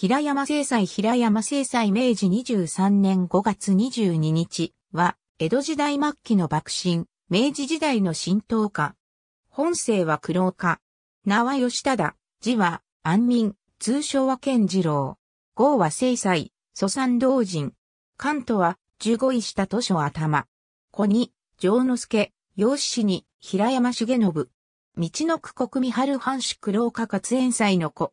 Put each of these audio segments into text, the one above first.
平山正祭平山正祭明治23年5月22日は、江戸時代末期の幕臣、明治時代の浸透家。本姓は苦労家。名は吉忠、字は安民、通称は健次郎。号は正祭、祖産同人。関東は十五位下図書頭。子に、城之助、養子に、平山重信。道の区国見春藩主苦労家活演祭の子。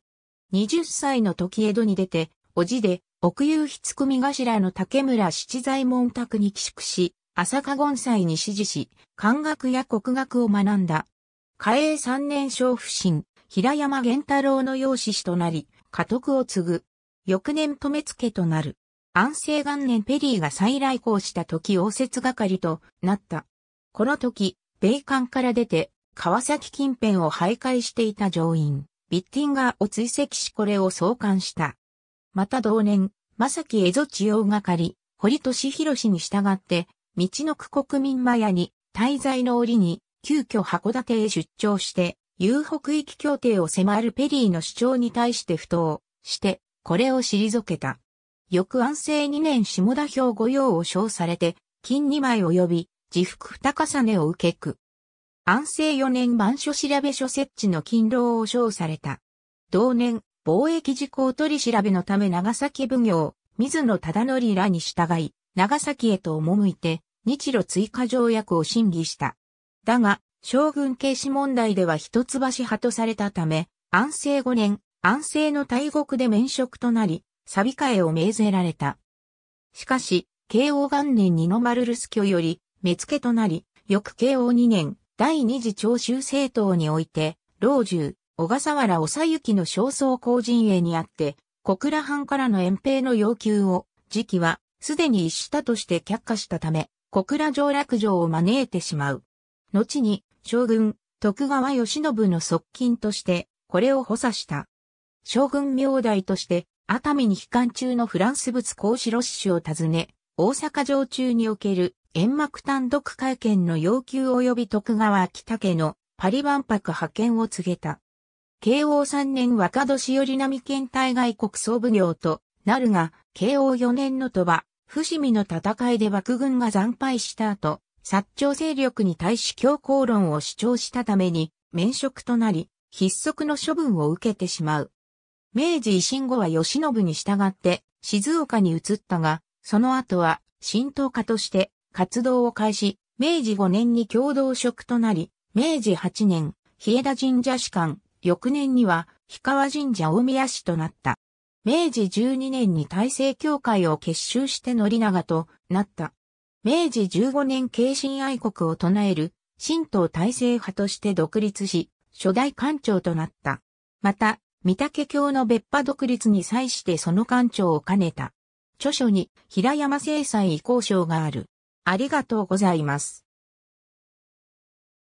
20歳の時江戸に出て、おじで、奥遊筆組頭の竹村七左衛門宅に寄宿し、朝香権祭に指示し、漢学や国学を学んだ。嘉永三年小不請、平山玄太郎の養子師となり、家督を継ぐ。翌年留付となる。安政元年ペリーが再来校した時応接係となった。この時、米艦から出て、川崎近辺を徘徊していた乗員。ビッティンガーを追跡しこれを創刊した。また同年、正木江戸地方係、堀利博氏に従って、道の区国民マヤに、滞在の折に、急遽函館へ出張して、遊北域協定を迫るペリーの主張に対して不当して、これを退けた。翌安政2年下田表御用を称されて、金2枚及び、自腹二重ねを受けく。安政4年万書調べ書設置の勤労を称された。同年、貿易事項取り調べのため長崎奉行、水野忠則らに従い、長崎へと赴いて、日露追加条約を審議した。だが、将軍軽視問題では一橋派とされたため、安政5年、安政の大国で免職となり、錆替えを命ぜられた。しかし、慶応元年二の丸留守居より、目付となり、翌慶応2年、第二次長州政党において、老中、小笠原正幸の焦燥公陣営にあって、小倉藩からの遠兵の要求を、時期は、すでに一したとして却下したため、小倉上落城を招いてしまう。後に、将軍、徳川義信の側近として、これを補佐した。将軍名代として、熱海に帰還中のフランス仏公子ロッシュを訪ね、大阪城中における煙幕単独会見の要求及び徳川秋家のパリ万博派遣を告げた。慶応3年若年寄み県対外国総奉行となるが、慶応4年の鳥羽、伏見の戦いで幕軍が惨敗した後、薩長勢力に対し強硬論を主張したために、免職となり、筆則の処分を受けてしまう。明治維新後は慶喜に従って、静岡に移ったが、その後は、浸透家として、活動を開始、明治5年に共同職となり、明治8年、日枝神社士官、翌年には、氷川神社大宮市となった。明治12年に大政教会を結集して宣長となった。明治15年慶神愛国を唱える神道大政派として独立し、初代官長となった。また、御嶽教の別派独立に際してその官長を兼ねた。著書に平山正裁移行賞がある。ありがとうございます。